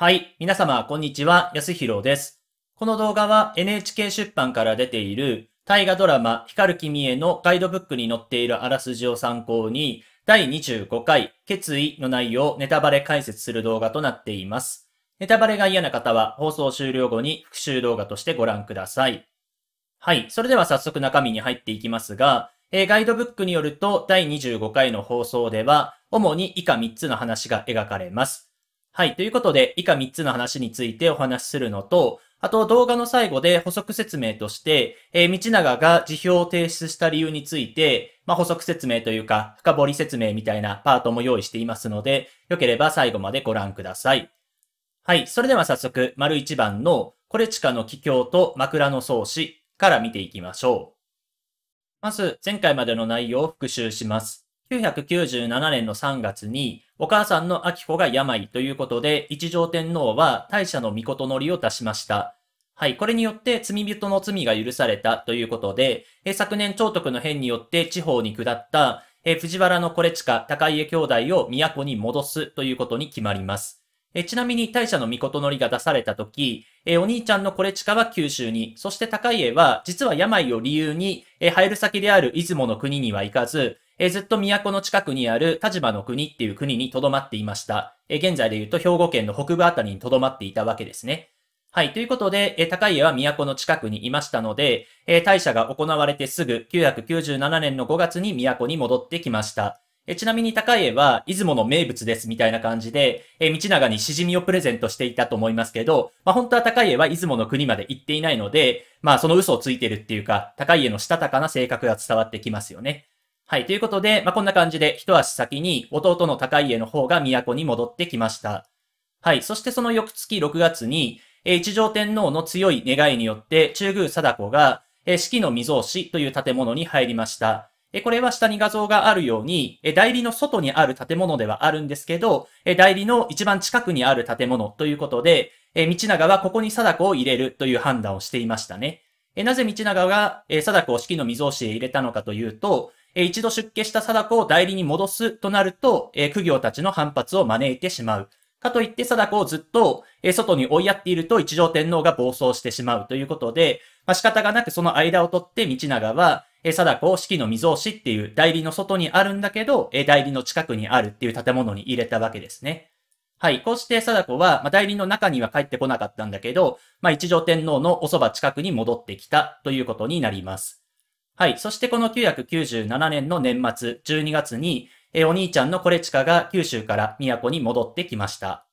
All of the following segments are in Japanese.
はい。皆様、こんにちは。安弘です。この動画は NHK 出版から出ている大河ドラマ光る君へのガイドブックに載っているあらすじを参考に第25回決意の内容をネタバレ解説する動画となっています。ネタバレが嫌な方は放送終了後に復習動画としてご覧ください。はい。それでは早速中身に入っていきますが、えー、ガイドブックによると第25回の放送では主に以下3つの話が描かれます。はい。ということで、以下3つの話についてお話しするのと、あと動画の最後で補足説明として、えー、道長が辞表を提出した理由について、まあ、補足説明というか、深掘り説明みたいなパートも用意していますので、よければ最後までご覧ください。はい。それでは早速、丸1番の、これちかの気境と枕草子から見ていきましょう。まず、前回までの内容を復習します。997年の3月に、お母さんの秋子が病ということで、一条天皇は大社の御事のりを出しました。はい。これによって罪人の罪が許されたということで、え昨年長徳の変によって地方に下った、え藤原のこれ近高家兄弟を都に戻すということに決まります。えちなみに大社の御事のりが出された時、えお兄ちゃんのこれ近は九州に、そして高家は実は病を理由に、え入る先である出雲の国には行かず、えー、ずっと都の近くにある立場の国っていう国に留まっていました。えー、現在で言うと兵庫県の北部あたりに留まっていたわけですね。はい。ということで、えー、高家は都の近くにいましたので、えー、大社が行われてすぐ997年の5月に都に戻ってきました。えちなみに高家は、出雲の名物ですみたいな感じで、え道長にしじみをプレゼントしていたと思いますけど、まあ、本当は高家は出雲の国まで行っていないので、まあその嘘をついてるっていうか、高家のしたたかな性格が伝わってきますよね。はい。ということで、まあ、こんな感じで、一足先に弟の高家の方が都に戻ってきました。はい。そしてその翌月6月に、えー、一条天皇の強い願いによって、中宮貞子が、えー、四季の未蔵子という建物に入りました。えー、これは下に画像があるように、えー、代理の外にある建物ではあるんですけど、えー、代理の一番近くにある建物ということで、えー、道長はここに貞子を入れるという判断をしていましたね。えなぜ道長が、えー、貞子を四季の未蔵子へ入れたのかというと、え一度出家した貞子を代理に戻すとなると、え苦行たちの反発を招いてしまう。かといって貞子をずっと、え外に追いやっていると一条天皇が暴走してしまうということで、まあ、仕方がなくその間を取って道長は、え貞子を四季の未蔵しっていう代理の外にあるんだけど、え代理の近くにあるっていう建物に入れたわけですね。はい。こうして貞子は、まあ、代理の中には帰ってこなかったんだけど、まあ、一条天皇のおそば近くに戻ってきたということになります。はい。そしてこの997年の年末12月に、えお兄ちゃんのコレチカが九州から都に戻ってきました。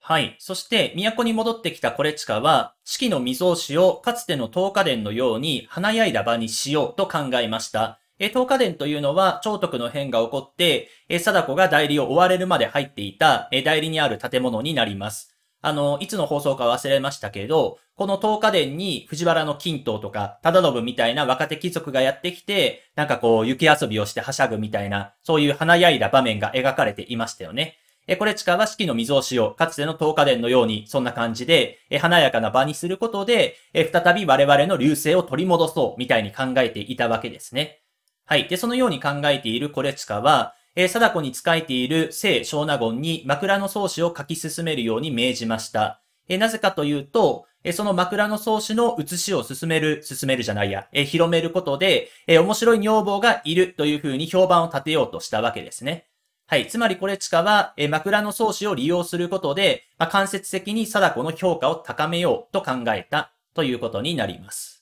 はい。そして、都に戻ってきたコレチカは、四季の未曾子をかつての東華殿のように華やいだ場にしようと考えました。え東華殿というのは、長徳の変が起こって、え貞子が代理を追われるまで入っていた、え代理にある建物になります。あの、いつの放送か忘れましたけれど、この1花日伝に藤原の金刀とか、忠信みたいな若手貴族がやってきて、なんかこう、雪遊びをしてはしゃぐみたいな、そういう華やいだ場面が描かれていましたよね。え、これ近は四季の未曾しを、かつての1花日伝のように、そんな感じで、え、華やかな場にすることで、え、再び我々の流星を取り戻そう、みたいに考えていたわけですね。はい。で、そのように考えているコレチカは、えー、貞子に仕えている聖小納言に枕草子を書き進めるように命じました。えー、なぜかというと、えー、その枕草子の写しを進める、進めるじゃないや、えー、広めることで、えー、面白い女房がいるというふうに評判を立てようとしたわけですね。はい。つまりこれ地下は、えー、枕草子を利用することで、まあ、間接的に貞子の評価を高めようと考えたということになります。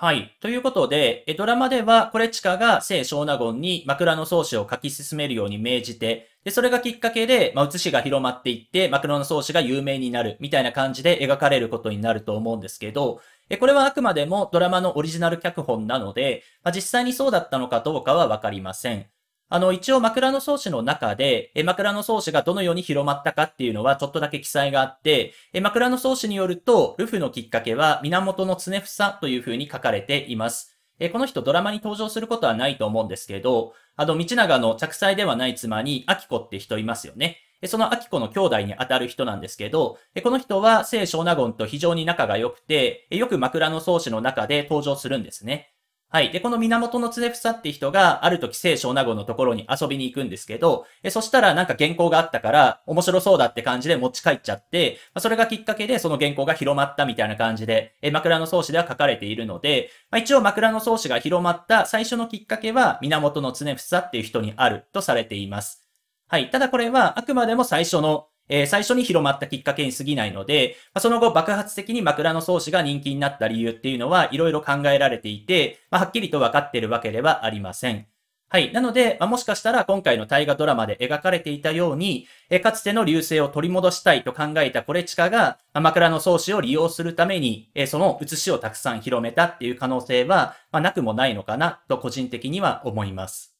はい。ということで、ドラマでは、コレチカが聖小納言に枕草子を書き進めるように命じて、で、それがきっかけで、まあ、写しが広まっていって、枕創始が有名になる、みたいな感じで描かれることになると思うんですけど、これはあくまでもドラマのオリジナル脚本なので、まあ、実際にそうだったのかどうかはわかりません。あの、一応枕草子の中で、え枕草子がどのように広まったかっていうのはちょっとだけ記載があって、え枕草子によると、ルフのきっかけは源の常房というふうに書かれています。えこの人ドラマに登場することはないと思うんですけど、あの、道長の着妻ではない妻に、秋子って人いますよね。その秋子の兄弟に当たる人なんですけど、この人は聖小納言と非常に仲が良くて、よく枕草子の中で登場するんですね。はい。で、この源の常房って人が、ある時聖小名言のところに遊びに行くんですけど、えそしたらなんか原稿があったから、面白そうだって感じで持ち帰っちゃって、まあ、それがきっかけでその原稿が広まったみたいな感じで、え枕草子では書かれているので、まあ、一応枕草子が広まった最初のきっかけは、源の常房っていう人にあるとされています。はい。ただこれは、あくまでも最初のえー、最初に広まったきっかけに過ぎないので、まあ、その後爆発的に枕草子が人気になった理由っていうのはいろいろ考えられていて、まあ、はっきりとわかっているわけではありません。はい。なので、まあ、もしかしたら今回の大河ドラマで描かれていたように、えかつての流星を取り戻したいと考えたコレチカが、まあ、枕草子を利用するために、えその写しをたくさん広めたっていう可能性は、まあ、なくもないのかなと個人的には思います。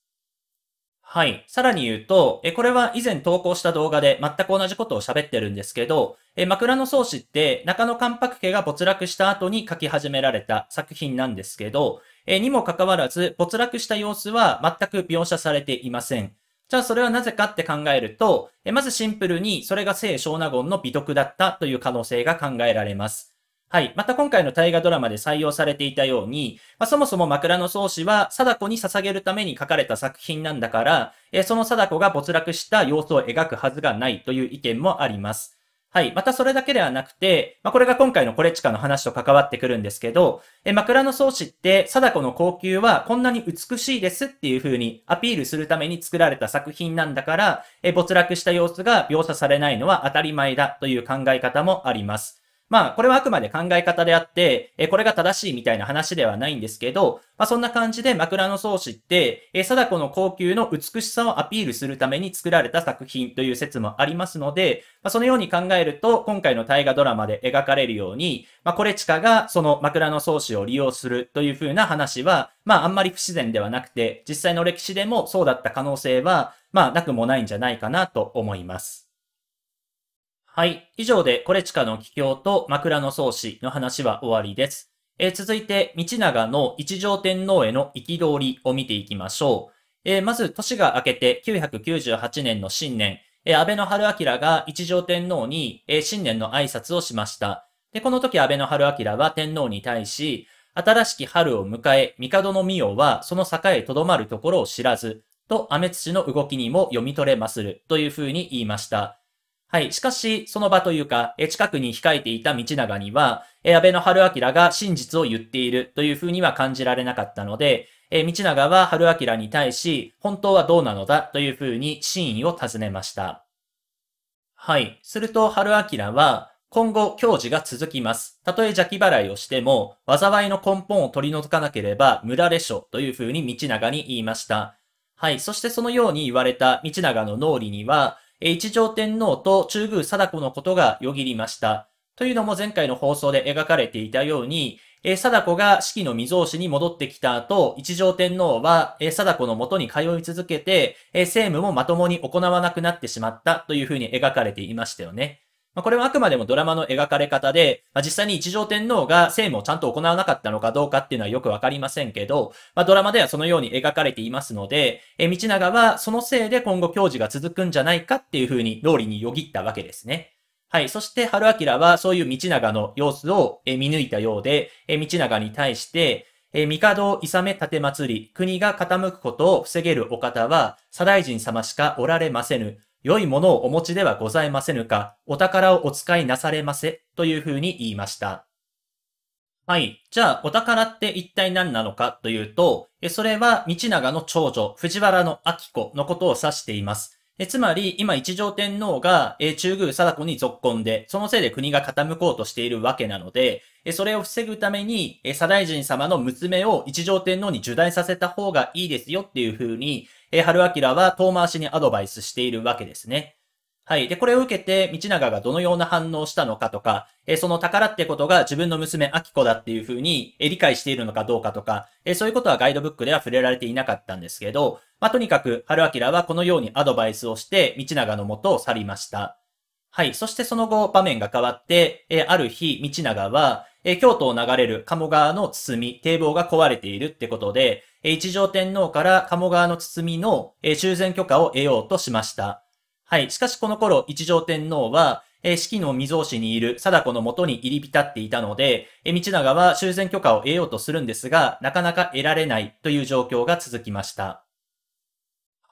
はい。さらに言うと、えこれは以前投稿した動画で全く同じことを喋ってるんですけど、え枕草子って中野関白家が没落した後に書き始められた作品なんですけど、えにもかかわらず没落した様子は全く描写されていません。じゃあそれはなぜかって考えると、えまずシンプルにそれが聖小納言の美徳だったという可能性が考えられます。はい。また今回の大河ドラマで採用されていたように、まあ、そもそも枕草子は貞子に捧げるために書かれた作品なんだから、えその貞子が没落した様子を描くはずがないという意見もあります。はい。またそれだけではなくて、まあ、これが今回のコレチカの話と関わってくるんですけど、え枕草子って貞子の高級はこんなに美しいですっていう風にアピールするために作られた作品なんだから、え没落した様子が描写されないのは当たり前だという考え方もあります。まあ、これはあくまで考え方であって、えこれが正しいみたいな話ではないんですけど、まあ、そんな感じで枕草子って、え貞子の高級の美しさをアピールするために作られた作品という説もありますので、まあ、そのように考えると、今回の大河ドラマで描かれるように、まあ、これチカがその枕草子を利用するというふうな話は、まあ、あんまり不自然ではなくて、実際の歴史でもそうだった可能性は、まあ、なくもないんじゃないかなと思います。はい。以上で、コレチカの帰郷と枕草子の話は終わりです。えー、続いて、道長の一条天皇への憤りを見ていきましょう。えー、まず、年が明けて998年の新年、えー、安倍の春明が一条天皇に、えー、新年の挨拶をしました。で、この時安倍の春明は天皇に対し、新しき春を迎え、帝の御代はその境へとどまるところを知らず、と、アメツ氏の動きにも読み取れまする、というふうに言いました。はい。しかし、その場というか、え近くに控えていた道長には、え安倍の春明が真実を言っているというふうには感じられなかったので、え道長は春明に対し、本当はどうなのだというふうに真意を尋ねました。はい。すると春明は、今後、教授が続きます。たとえ邪気払いをしても、災いの根本を取り除かなければ、無駄でしょというふうに道長に言いました。はい。そしてそのように言われた道長の脳裏には、一条天皇と中宮貞子のことがよぎりました。というのも前回の放送で描かれていたように、え貞子が四季の未曾子に戻ってきた後、一条天皇は、え貞子のもとに通い続けて、え政務もまともに行わなくなってしまったというふうに描かれていましたよね。まあ、これはあくまでもドラマの描かれ方で、まあ、実際に一条天皇が政務をちゃんと行わなかったのかどうかっていうのはよくわかりませんけど、まあ、ドラマではそのように描かれていますので、え道長はそのせいで今後教授が続くんじゃないかっていうふうに脳裏によぎったわけですね。はい。そして、春明はそういう道長の様子を見抜いたようで、道長に対して、えー、帝をいさめ立て祭り、国が傾くことを防げるお方は、左大臣様しかおられませぬ。良いものをお持ちではございませぬか、お宝をお使いなされませ、というふうに言いました。はい。じゃあ、お宝って一体何なのかというと、それは道長の長女、藤原の明子のことを指しています。えつまり、今一条天皇が、え中宮貞子に続婚で、そのせいで国が傾こうとしているわけなので、えそれを防ぐために、え左大臣様の娘を一条天皇に受代させた方がいいですよっていうふうに、え春明は遠回しにアドバイスしているわけですね。はい。で、これを受けて、道長がどのような反応をしたのかとか、えその宝ってことが自分の娘、明子だっていうふうに、え理解しているのかどうかとか、えそういうことはガイドブックでは触れられていなかったんですけど、まあ、とにかく、春明はこのようにアドバイスをして、道長のもとを去りました。はい。そしてその後、場面が変わって、えある日、道長は、え京都を流れる鴨川の堤み、堤防が壊れているってことで、え一条天皇から鴨川の堤みの、え修繕許可を得ようとしました。はい。しかしこの頃、一条天皇は、えー、四季の未曾氏にいる貞子のもとに入り浸っていたので、えー、道長は修繕許可を得ようとするんですが、なかなか得られないという状況が続きました。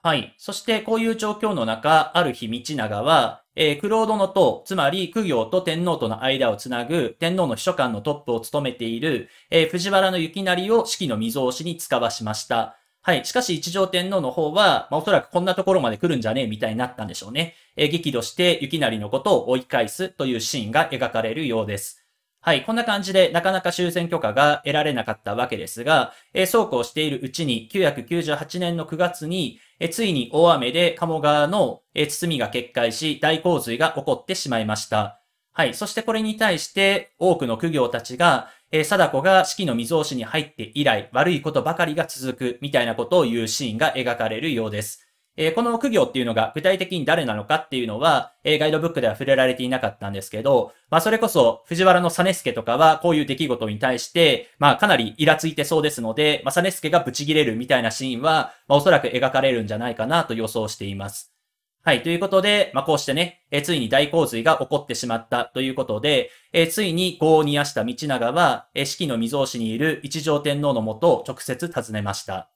はい。そしてこういう状況の中、ある日道長は、えー、クロードの塔、つまり、苦行と天皇との間をつなぐ、天皇の秘書官のトップを務めている、えー、藤原の行成を四季の未曾氏に使わしました。はい。しかし、一条天皇の方は、まあ、おそらくこんなところまで来るんじゃねえみたいになったんでしょうね。え激怒して、雪成のことを追い返すというシーンが描かれるようです。はい。こんな感じで、なかなか終戦許可が得られなかったわけですが、えー、そうこうしているうちに、998年の9月に、えー、ついに大雨で鴨川の、えー、包みが決壊し、大洪水が起こってしまいました。はい。そしてこれに対して、多くの苦行たちが、えー、貞子が四季の未曾死に入って以来、悪いことばかりが続く、みたいなことを言うシーンが描かれるようです。えー、この苦行っていうのが具体的に誰なのかっていうのは、えー、ガイドブックでは触れられていなかったんですけど、まあそれこそ藤原の実助とかはこういう出来事に対して、まあかなりイラついてそうですので、まあ実助がブチギレるみたいなシーンは、まあおそらく描かれるんじゃないかなと予想しています。はい。ということで、まあ、こうしてね、えついに大洪水が起こってしまったということで、えついに業を煮やした道長は、え四季の未曾市にいる一条天皇のもとを直接訪ねました。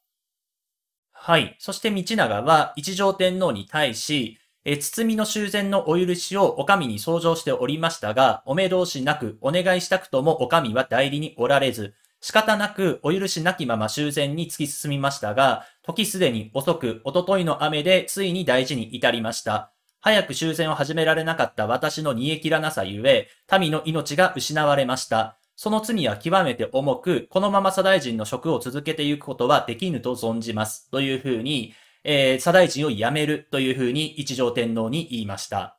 はい。そして道長は一条天皇に対し、え包みの修繕のお許しをお上に創上しておりましたが、お目通しなくお願いしたくともお上は代理におられず、仕方なくお許しなきまま修繕に突き進みましたが、時すでに遅く、おとといの雨でついに大事に至りました。早く修繕を始められなかった私の煮え切らなさゆえ、民の命が失われました。その罪は極めて重く、このまま左大臣の職を続けていくことはできぬと存じます。というふうに、えー、左大臣を辞めるというふうに一条天皇に言いました。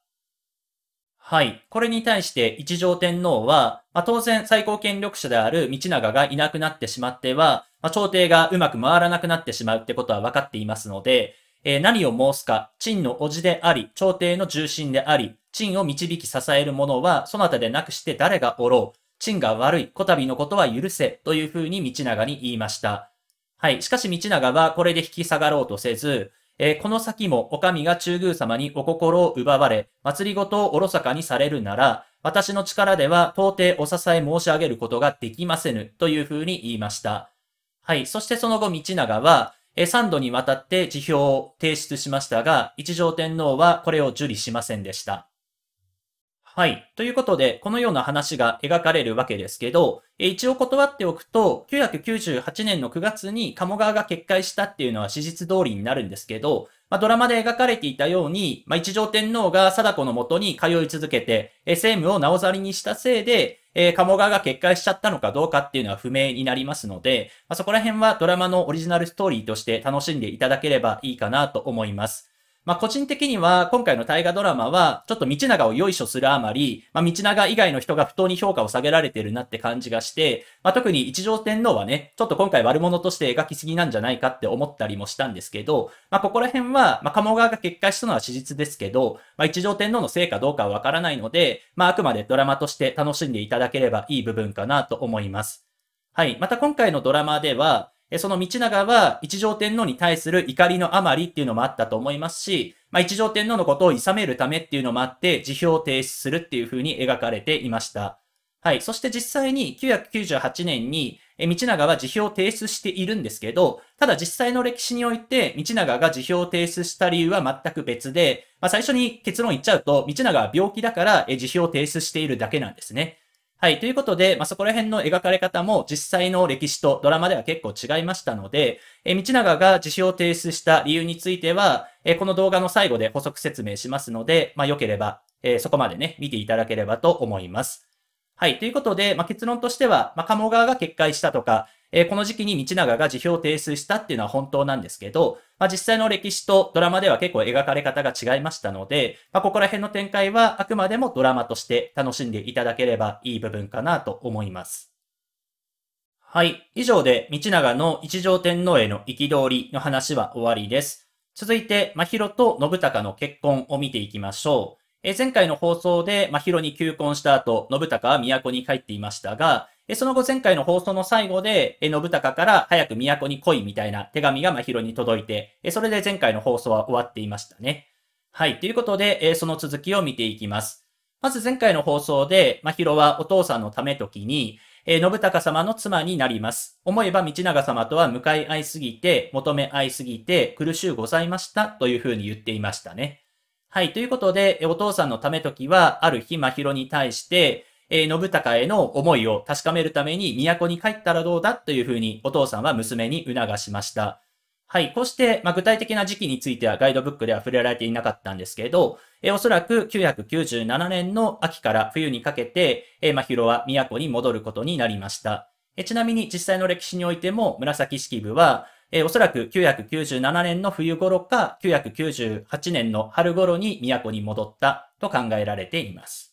はい。これに対して一条天皇は、まあ、当然最高権力者である道長がいなくなってしまっては、まあ、朝廷がうまく回らなくなってしまうってことは分かっていますので、えー、何を申すか、陳の叔父であり、朝廷の重臣であり、陳を導き支える者は、そなたでなくして誰がおろう。陳が悪い、こたびのことは許せ、というふうに道長に言いました。はい。しかし道長はこれで引き下がろうとせず、えー、この先もお上が中宮様にお心を奪われ、祭りごとをおろそかにされるなら、私の力では到底お支え申し上げることができませぬというふうに言いました。はい。そしてその後、道長は、えー、3度にわたって辞表を提出しましたが、一条天皇はこれを受理しませんでした。はい。ということで、このような話が描かれるわけですけど、一応断っておくと、998年の9月に鴨川が決壊したっていうのは史実通りになるんですけど、まあ、ドラマで描かれていたように、まあ、一条天皇が貞子のもとに通い続けて、政務をなおざりにしたせいで、えー、鴨川が決壊しちゃったのかどうかっていうのは不明になりますので、まあ、そこら辺はドラマのオリジナルストーリーとして楽しんでいただければいいかなと思います。まあ、個人的には、今回の大河ドラマは、ちょっと道長をよいしょするあまり、まあ、道長以外の人が不当に評価を下げられてるなって感じがして、まあ、特に一条天皇はね、ちょっと今回悪者として描きすぎなんじゃないかって思ったりもしたんですけど、まあ、ここら辺は、まあ、鴨川が決壊したのは史実ですけど、まあ、一条天皇のせいかどうかはわからないので、まあ、あくまでドラマとして楽しんでいただければいい部分かなと思います。はい。また今回のドラマでは、その道長は一条天皇に対する怒りのあまりっていうのもあったと思いますし、まあ、一条天皇のことを諌めるためっていうのもあって、辞表を提出するっていう風に描かれていました。はい。そして実際に998年に、え、道長は辞表を提出しているんですけど、ただ実際の歴史において、道長が辞表を提出した理由は全く別で、まあ、最初に結論言っちゃうと、道長は病気だから、え、辞表を提出しているだけなんですね。はい。ということで、まあ、そこら辺の描かれ方も実際の歴史とドラマでは結構違いましたので、え道長が自首を提出した理由については、えこの動画の最後で補足説明しますので、まあ、良ければ、えそこまでね、見ていただければと思います。はい。ということで、まあ、結論としては、まあ、鴨川が決壊したとか、えー、この時期に道長が辞表を提出したっていうのは本当なんですけど、まあ、実際の歴史とドラマでは結構描かれ方が違いましたので、まあ、ここら辺の展開はあくまでもドラマとして楽しんでいただければいい部分かなと思います。はい。以上で、道長の一条天皇への憤りの話は終わりです。続いて、真宙と信孝の結婚を見ていきましょう。え前回の放送で真宙に求婚した後、信孝は都に帰っていましたが、その後前回の放送の最後で、え信孝から早く都に来いみたいな手紙がまひろに届いて、えそれで前回の放送は終わっていましたね。はい。ということで、えその続きを見ていきます。まず前回の放送で、まひろはお父さんのためときに、え信孝様の妻になります。思えば道長様とは向かい合いすぎて、求め合いすぎて、苦しゅうございましたというふうに言っていましたね。はい。ということで、お父さんのためときは、ある日、まひろに対して、えー、信孝への思いを確かめるために都に帰ったらどうだというふうにお父さんは娘に促しました。はい。こうして、まあ、具体的な時期についてはガイドブックでは触れられていなかったんですけど、えおそらく997年の秋から冬にかけて、えまひろは都に戻ることになりました。えちなみに実際の歴史においても紫式部は、えおそらく997年の冬頃か998年の春頃に都に戻ったと考えられています。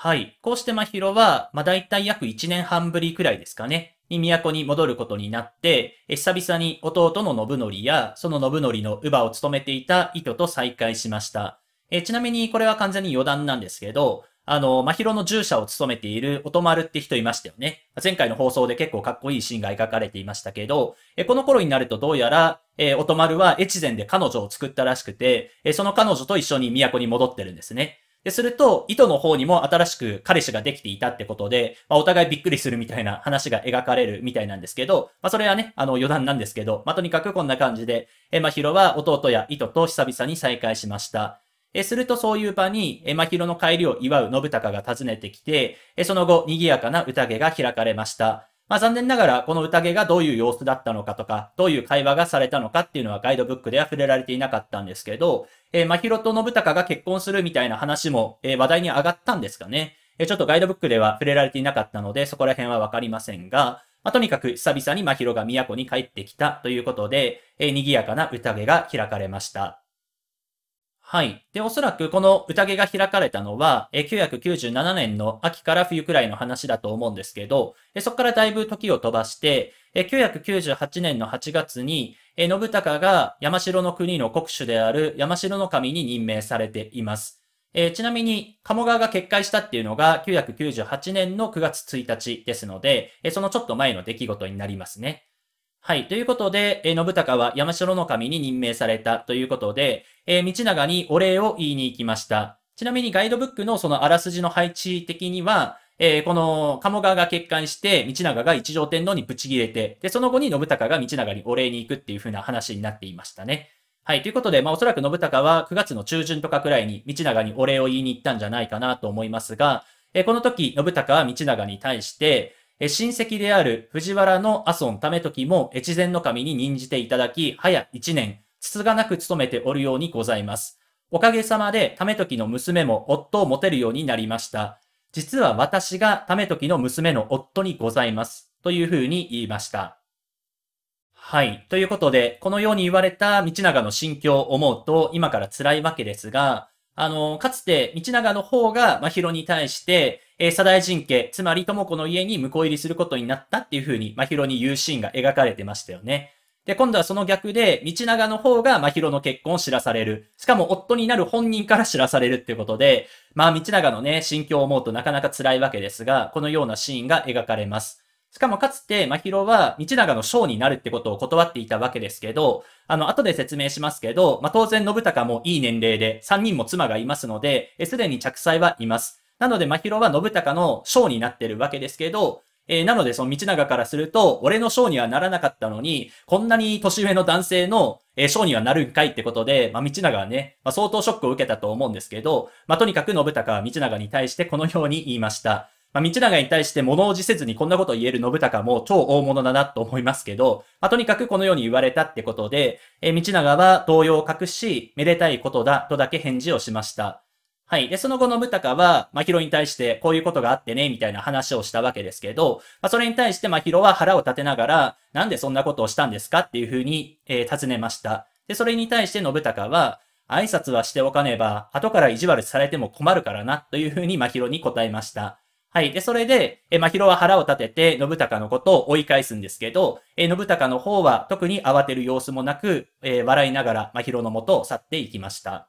はい。こうしてまひろは、まあ、大体約1年半ぶりくらいですかね。に都に戻ることになって、え久々に弟の信則や、その信則の乳母を務めていた糸と再会しました。えちなみにこれは完全に余談なんですけど、あの、まひろの従者を務めている音丸って人いましたよね。前回の放送で結構かっこいいシーンが描かれていましたけど、えこの頃になるとどうやら、えー、音丸は越前で彼女を作ったらしくて、えその彼女と一緒に都に戻ってるんですね。で、すると、糸の方にも新しく彼氏ができていたってことで、まあ、お互いびっくりするみたいな話が描かれるみたいなんですけど、まあ、それはね、あの、余談なんですけど、まあ、とにかくこんな感じで、え、まひろは弟や糸と久々に再会しました。え、するとそういう場に、え、まひろの帰りを祝う信孝が訪ねてきて、え、その後、賑やかな宴が開かれました。まあ残念ながら、この宴がどういう様子だったのかとか、どういう会話がされたのかっていうのはガイドブックでは触れられていなかったんですけど、えー、まひろと信孝が結婚するみたいな話も、えー、話題に上がったんですかね。えー、ちょっとガイドブックでは触れられていなかったので、そこら辺はわかりませんが、まあ、とにかく久々にまひろが都に帰ってきたということで、えー、ぎやかな宴が開かれました。はい。で、おそらくこの宴が開かれたのは、え997年の秋から冬くらいの話だと思うんですけど、えそこからだいぶ時を飛ばして、え998年の8月に、え信孝が山城の国の国主である山城の神に任命されています。えちなみに、鴨川が決壊したっていうのが998年の9月1日ですので、えそのちょっと前の出来事になりますね。はい。ということで、えー、信孝は山城の神に任命されたということで、えー、道長にお礼を言いに行きました。ちなみにガイドブックのそのあらすじの配置的には、えー、この鴨川が決壊して、道長が一条天皇にぶち切れて、で、その後に信孝が道長にお礼に行くっていう風な話になっていましたね。はい。ということで、まあおそらく信孝は9月の中旬とかくらいに道長にお礼を言いに行ったんじゃないかなと思いますが、えー、この時、信孝は道長に対して、親戚である藤原の阿孫為時も越前の神に任じていただき、早1年、つつがなく務めておるようにございます。おかげさまで、為時の娘も夫を持てるようになりました。実は私が為時の娘の夫にございます。というふうに言いました。はい。ということで、このように言われた道長の心境を思うと、今から辛いわけですが、あの、かつて、道長の方がまひろに対して、えー、左大人家、つまり智子の家に婿入りすることになったっていう風に、まひろに言うシーンが描かれてましたよね。で、今度はその逆で、道長の方がまひろの結婚を知らされる。しかも夫になる本人から知らされるっていうことで、まあ、道長のね、心境を思うとなかなか辛いわけですが、このようなシーンが描かれます。しかもかつて、まひろは、道長の将になるってことを断っていたわけですけど、あの、後で説明しますけど、まあ、当然、信孝もいい年齢で、3人も妻がいますので、すでに着妻はいます。なので、まひろは信孝の将になってるわけですけど、えー、なので、その道長からすると、俺の将にはならなかったのに、こんなに年上の男性の、えー、将にはなるんかいってことで、まあ、道長はね、まあ、相当ショックを受けたと思うんですけど、まあ、とにかく信孝は道長に対してこのように言いました。まあ、道長に対して物をじせずにこんなことを言える信孝も超大物だなと思いますけど、まあ、とにかくこのように言われたってことで、え道長は動揺を隠し、めでたいことだとだけ返事をしました。はい。で、その後信孝は、まひろに対して、こういうことがあってね、みたいな話をしたわけですけど、まあ、それに対して、まひろは腹を立てながら、なんでそんなことをしたんですかっていうふうに、えー、尋ねました。で、それに対して信孝は、挨拶はしておかねば、後から意地悪されても困るからな、というふうに、まひろに答えました。はい。で、それで、え、まひろは腹を立てて、信孝のことを追い返すんですけど、え、信孝の方は特に慌てる様子もなく、えー、笑いながら、まひろのとを去っていきました。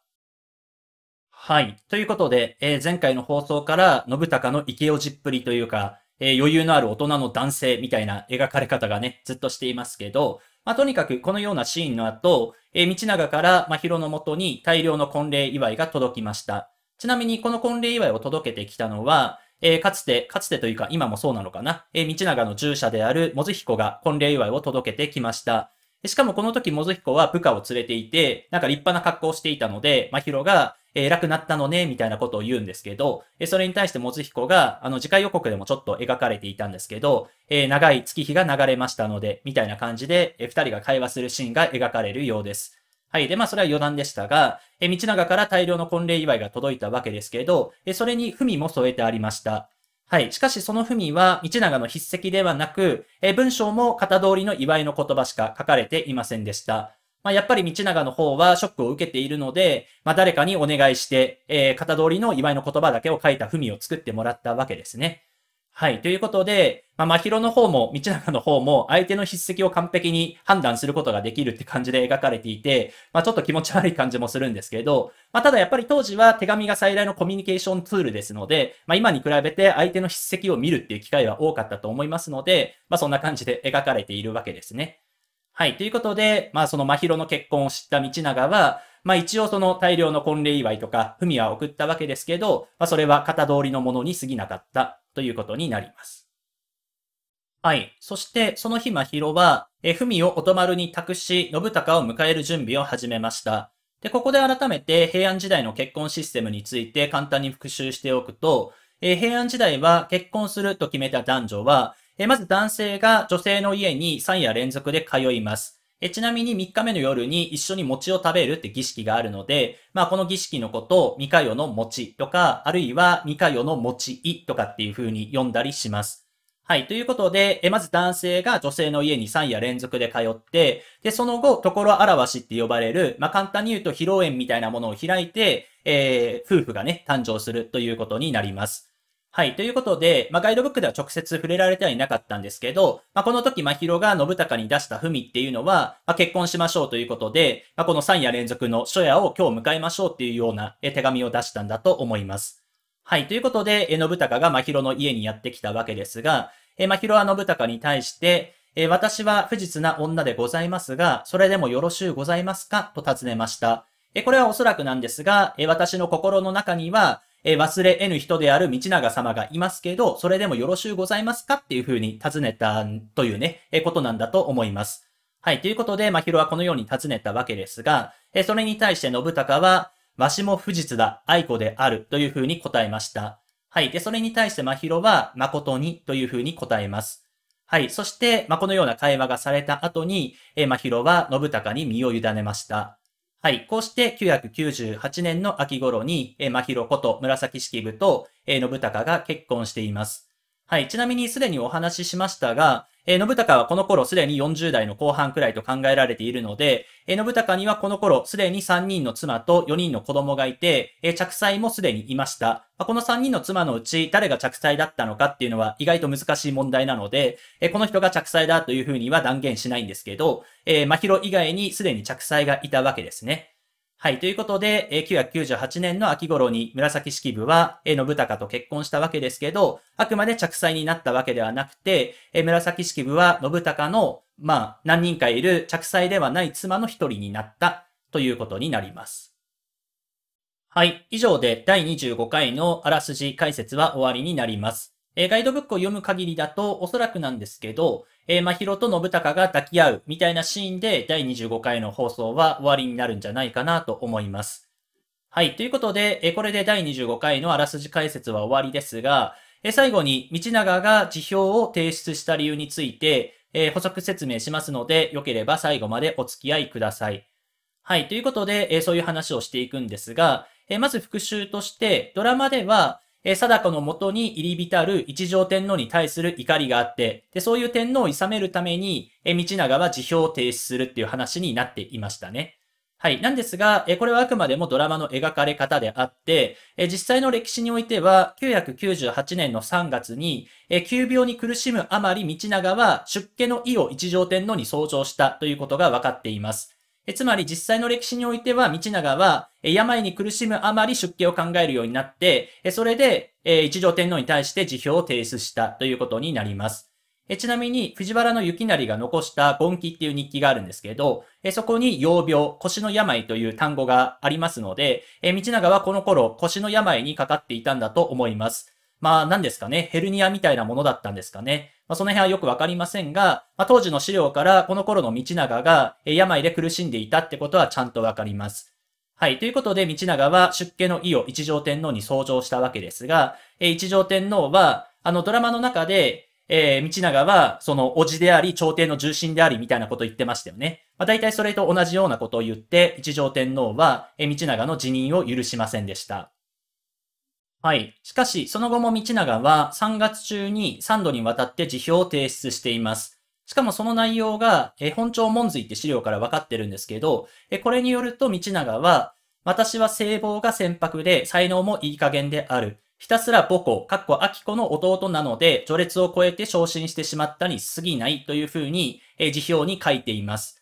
はい。ということで、えー、前回の放送から、信孝の池をじっぷりというか、えー、余裕のある大人の男性みたいな描かれ方がね、ずっとしていますけど、まあ、とにかくこのようなシーンの後、え道長から真広のもとに大量の婚礼祝いが届きました。ちなみにこの婚礼祝いを届けてきたのは、えー、かつて、かつてというか今もそうなのかな、えー、道長の従者であるモズヒコが婚礼祝いを届けてきました。しかもこの時モズヒコは部下を連れていて、なんか立派な格好をしていたので、まひろが、えー、楽なったのね、みたいなことを言うんですけど、えそれに対してモズヒコが、あの、次回予告でもちょっと描かれていたんですけど、え長い月日が流れましたので、みたいな感じで、えー、二人が会話するシーンが描かれるようです。はい。で、まあ、それは余談でしたが、え、道長から大量の婚礼祝いが届いたわけですけど、え、それに文も添えてありました。はい。しかし、その文は、道長の筆跡ではなく、え、文章も型通りの祝いの言葉しか書かれていませんでした。まあ、やっぱり道長の方はショックを受けているので、まあ、誰かにお願いして、えー、型通りの祝いの言葉だけを書いた文を作ってもらったわけですね。はい。ということで、まあ、真宙の方も、道長の方も、相手の筆跡を完璧に判断することができるって感じで描かれていて、まあ、ちょっと気持ち悪い感じもするんですけど、まあ、ただやっぱり当時は手紙が最大のコミュニケーションツールですので、まあ、今に比べて相手の筆跡を見るっていう機会は多かったと思いますので、まあ、そんな感じで描かれているわけですね。はい。ということで、まあ、その真宙の結婚を知った道長は、まあ一応その大量の婚礼祝いとか、文は送ったわけですけど、まあそれは型通りのものに過ぎなかったということになります。はい。そしてその日真宙は、え、文を音丸に託し、信孝を迎える準備を始めました。で、ここで改めて平安時代の結婚システムについて簡単に復習しておくと、え平安時代は結婚すると決めた男女は、えまず男性が女性の家に3夜連続で通います。えちなみに3日目の夜に一緒に餅を食べるって儀式があるので、まあこの儀式のことを三カヨの餅とか、あるいは三カヨの餅いとかっていう風に呼んだりします。はい。ということで、えまず男性が女性の家に3夜連続で通って、で、その後、ところあらわしって呼ばれる、まあ、簡単に言うと披露宴みたいなものを開いて、えー、夫婦がね、誕生するということになります。はい。ということで、まあ、ガイドブックでは直接触れられてはいなかったんですけど、まあ、この時、まひろが信孝に出した文っていうのは、まあ、結婚しましょうということで、まこの3夜連続の初夜を今日迎えましょうっていうような手紙を出したんだと思います。はい。ということで、信孝がまひろの家にやってきたわけですが、えまひろは信孝に対して、え私は不実な女でございますが、それでもよろしゅうございますかと尋ねました。えこれはおそらくなんですが、え私の心の中には、えー、忘れ得ぬ人である道長様がいますけど、それでもよろしゅうございますかっていうふうに尋ねたというね、えー、ことなんだと思います。はい。ということで、まひろはこのように尋ねたわけですが、えー、それに対して信孝は、わしも不実だ、愛子であるというふうに答えました。はい。で、それに対してまひろは、誠にというふうに答えます。はい。そして、まあ、このような会話がされた後に、えー、まひろは信孝に身を委ねました。はい。こうして998年の秋頃に、えー、真宙こと紫式部と、えー、信孝が結婚しています。はい。ちなみにすでにお話ししましたが、えー、信孝はこの頃すでに40代の後半くらいと考えられているので、えー、信孝にはこの頃すでに3人の妻と4人の子供がいて、えー、着妻もすでにいました。まあ、この3人の妻のうち誰が着妻だったのかっていうのは意外と難しい問題なので、えー、この人が着妻だというふうには断言しないんですけど、えー、真宙以外にすでに着妻がいたわけですね。はい。ということで、え998年の秋頃に紫式部は、え信孝と結婚したわけですけど、あくまで着妻になったわけではなくて、え紫式部は信孝の、まあ、何人かいる着妻ではない妻の一人になったということになります。はい。以上で第25回のあらすじ解説は終わりになります。えガイドブックを読む限りだと、おそらくなんですけど、えー、ひろと信孝が抱き合うみたいなシーンで第25回の放送は終わりになるんじゃないかなと思います。はい。ということで、えー、これで第25回のあらすじ解説は終わりですが、えー、最後に道長が辞表を提出した理由について、えー、補足説明しますので、良ければ最後までお付き合いください。はい。ということで、えそういう話をしていくんですが、えまず復習として、ドラマでは、えー、貞子のもとに入り浸る一条天皇に対する怒りがあって、で、そういう天皇を諌めるために、えー、道長は辞表を提出するっていう話になっていましたね。はい。なんですが、えー、これはあくまでもドラマの描かれ方であって、え実際の歴史においては、998年の3月に、え急病に苦しむあまり道長は出家の意を一条天皇に創造したということが分かっています。えつまり実際の歴史においては、道長は、え病に苦しむあまり出家を考えるようになって、えそれで、え一条天皇に対して辞表を提出したということになります。えちなみに、藤原の雪成が残した盆記っていう日記があるんですけど、えそこに、要病、腰の病という単語がありますので、え道長はこの頃、腰の病にかかっていたんだと思います。まあ、何ですかね、ヘルニアみたいなものだったんですかね。まあ、その辺はよくわかりませんが、まあ、当時の資料からこの頃の道長が病で苦しんでいたってことはちゃんとわかります。はい。ということで、道長は出家の意を一条天皇に創上したわけですが、え一条天皇は、あのドラマの中で、えー、道長は、その、おじであり、朝廷の重臣であり、みたいなこと言ってましたよね。まあ、大体それと同じようなことを言って、一条天皇は、え道長の辞任を許しませんでした。はい。しかし、その後も道長は3月中に3度にわたって辞表を提出しています。しかもその内容が、え本庁門髄って資料からわかってるんですけど、えこれによると道長は、私は聖望が船舶で才能もいい加減である。ひたすら母子、かっこ秋子の弟なので、序列を超えて昇進してしまったに過ぎないというふうに、え辞表に書いています。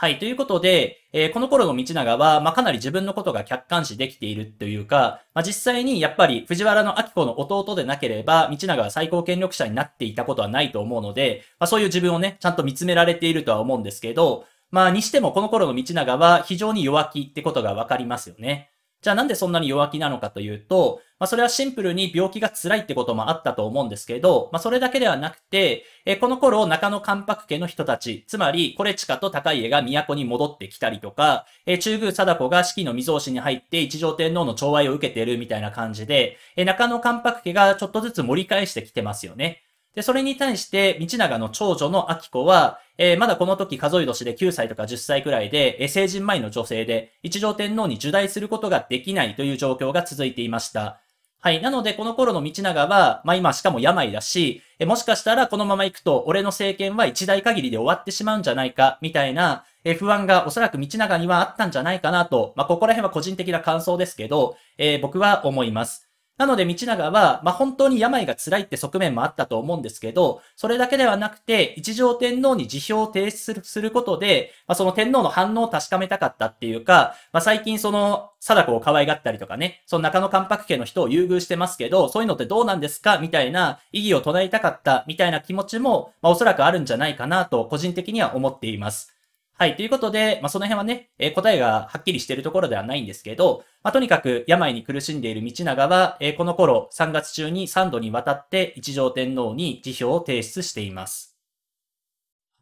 はい。ということで、えー、この頃の道長は、まあ、かなり自分のことが客観視できているというか、まあ、実際にやっぱり藤原の明子の弟でなければ、道長は最高権力者になっていたことはないと思うので、まあ、そういう自分をね、ちゃんと見つめられているとは思うんですけど、まあ、にしてもこの頃の道長は非常に弱気ってことがわかりますよね。じゃあなんでそんなに弱気なのかというと、まあ、それはシンプルに病気が辛いってこともあったと思うんですけど、まあ、それだけではなくて、えこの頃中野関白家の人たち、つまり、コレチカと高家が都に戻ってきたりとか、え中宮貞子が四季の未曾子に入って一条天皇の寵愛を受けているみたいな感じで、え中野関白家がちょっとずつ盛り返してきてますよね。で、それに対して、道長の長女の秋子は、えー、まだこの時数え年で9歳とか10歳くらいで、えー、成人前の女性で、一条天皇に受代することができないという状況が続いていました。はい。なので、この頃の道長は、まあ今しかも病だし、えー、もしかしたらこのまま行くと、俺の政権は一代限りで終わってしまうんじゃないか、みたいな、え不安がおそらく道長にはあったんじゃないかなと、まあここら辺は個人的な感想ですけど、え僕は思います。なので、道長は、まあ、本当に病が辛いって側面もあったと思うんですけど、それだけではなくて、一条天皇に辞表を提出することで、まあ、その天皇の反応を確かめたかったっていうか、まあ、最近その、貞子を可愛がったりとかね、その中野関白家の人を優遇してますけど、そういうのってどうなんですかみたいな意義を唱えたかった、みたいな気持ちも、まあ、おそらくあるんじゃないかなと、個人的には思っています。はい。ということで、まあ、その辺はね、えー、答えがはっきりしているところではないんですけど、まあ、とにかく病に苦しんでいる道長は、えー、この頃3月中に3度にわたって一条天皇に辞表を提出しています。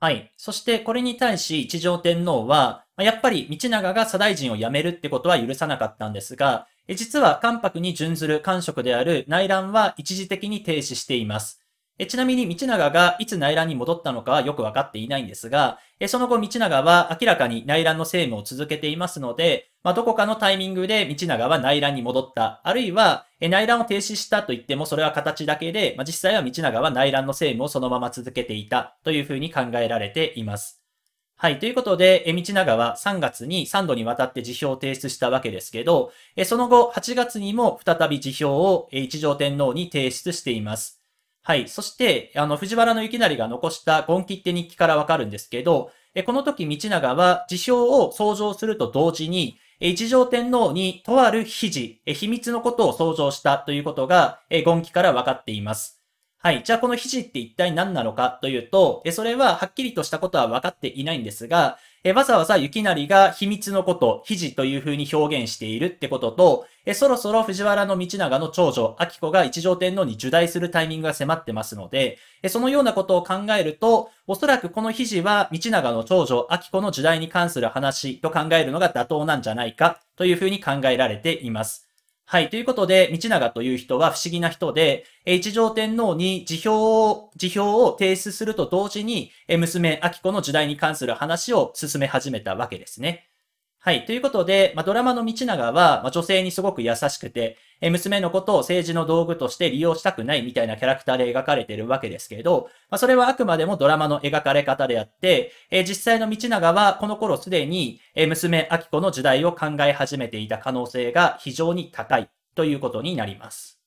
はい。そしてこれに対し一条天皇は、まあ、やっぱり道長が左大臣を辞めるってことは許さなかったんですが、え実は関白に準ずる官職である内乱は一時的に停止しています。えちなみに道長がいつ内乱に戻ったのかはよくわかっていないんですが、えその後道長は明らかに内乱の政務を続けていますので、まあ、どこかのタイミングで道長は内乱に戻った、あるいはえ内乱を停止したと言ってもそれは形だけで、まあ、実際は道長は内乱の政務をそのまま続けていたというふうに考えられています。はい。ということで、え、道長は3月に3度にわたって辞表を提出したわけですけど、え、その後8月にも再び辞表をえ一条天皇に提出しています。はい。そして、あの、藤原の行成が残したゴンキって日記からわかるんですけど、えこの時、道長は辞表を創造すると同時に、一条天皇にとある肘、秘密のことを創造したということが、言記から分かっています。はい。じゃあこの肘って一体何なのかというと、それははっきりとしたことは分かっていないんですが、えわざわざ雪成が秘密のこと、肘というふうに表現しているってことと、えそろそろ藤原道長の長女、秋子が一条天皇に受代するタイミングが迫ってますので、えそのようなことを考えると、おそらくこの肘は道長の長女、秋子の時代に関する話と考えるのが妥当なんじゃないかというふうに考えられています。はい。ということで、道長という人は不思議な人で、一条天皇に辞表を、辞表を提出すると同時に、娘、明子の時代に関する話を進め始めたわけですね。はい。ということで、まあ、ドラマの道長は、まあ、女性にすごく優しくて、え娘のことを政治の道具として利用したくないみたいなキャラクターで描かれているわけですけれど、まあ、それはあくまでもドラマの描かれ方であって、え実際の道長はこの頃すでに、え娘明子の時代を考え始めていた可能性が非常に高いということになります。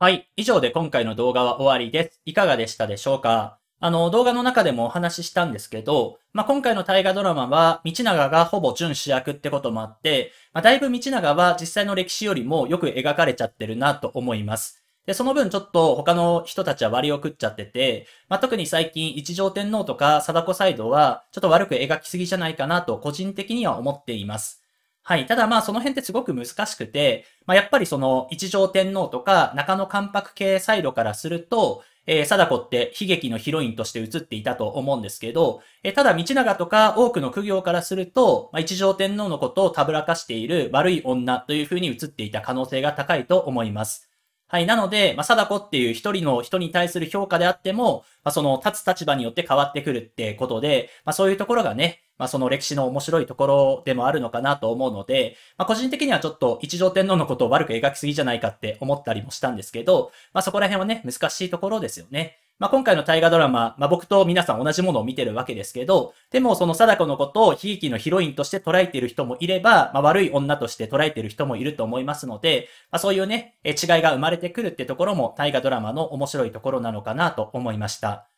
はい。以上で今回の動画は終わりです。いかがでしたでしょうかあの、動画の中でもお話ししたんですけど、まあ、今回の大河ドラマは、道長がほぼ準主役ってこともあって、まあ、だいぶ道長は実際の歴史よりもよく描かれちゃってるなと思います。で、その分ちょっと他の人たちは割を食っちゃってて、まあ、特に最近一条天皇とか貞子サイドはちょっと悪く描きすぎじゃないかなと個人的には思っています。はい。ただまあその辺ってすごく難しくて、まあやっぱりその一条天皇とか中野関白系サイドからすると、えー、貞子って悲劇のヒロインとして映っていたと思うんですけど、えー、ただ道長とか多くの苦行からすると、まあ、一条天皇のことをたぶらかしている悪い女という風に映っていた可能性が高いと思います。はい。なので、まあ、貞子っていう一人の人に対する評価であっても、まあ、その立つ立場によって変わってくるってことで、まあ、そういうところがね、まあ、その歴史の面白いところでもあるのかなと思うので、まあ、個人的にはちょっと一条天皇のことを悪く描きすぎじゃないかって思ったりもしたんですけど、まあ、そこら辺はね、難しいところですよね。まあ、今回の大河ドラマ、まあ、僕と皆さん同じものを見てるわけですけど、でもその貞子のことを悲劇のヒロインとして捉えている人もいれば、まあ、悪い女として捉えている人もいると思いますので、まあ、そういうね、違いが生まれてくるってところも大河ドラマの面白いところなのかなと思いました。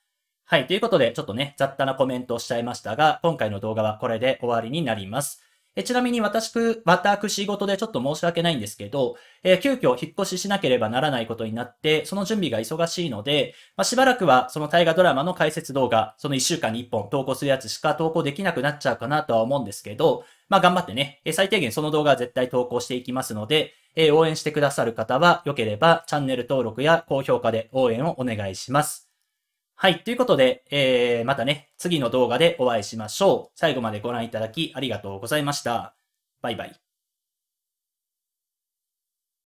はい。ということで、ちょっとね、雑多なコメントをしちゃいましたが、今回の動画はこれで終わりになります。えちなみに私、く、私事でちょっと申し訳ないんですけど、えー、急遽引っ越ししなければならないことになって、その準備が忙しいので、まあ、しばらくはその大河ドラマの解説動画、その1週間に1本投稿するやつしか投稿できなくなっちゃうかなとは思うんですけど、まあ頑張ってね、最低限その動画は絶対投稿していきますので、えー、応援してくださる方は、良ければチャンネル登録や高評価で応援をお願いします。はい。ということで、えー、またね、次の動画でお会いしましょう。最後までご覧いただきありがとうございました。バイバイ。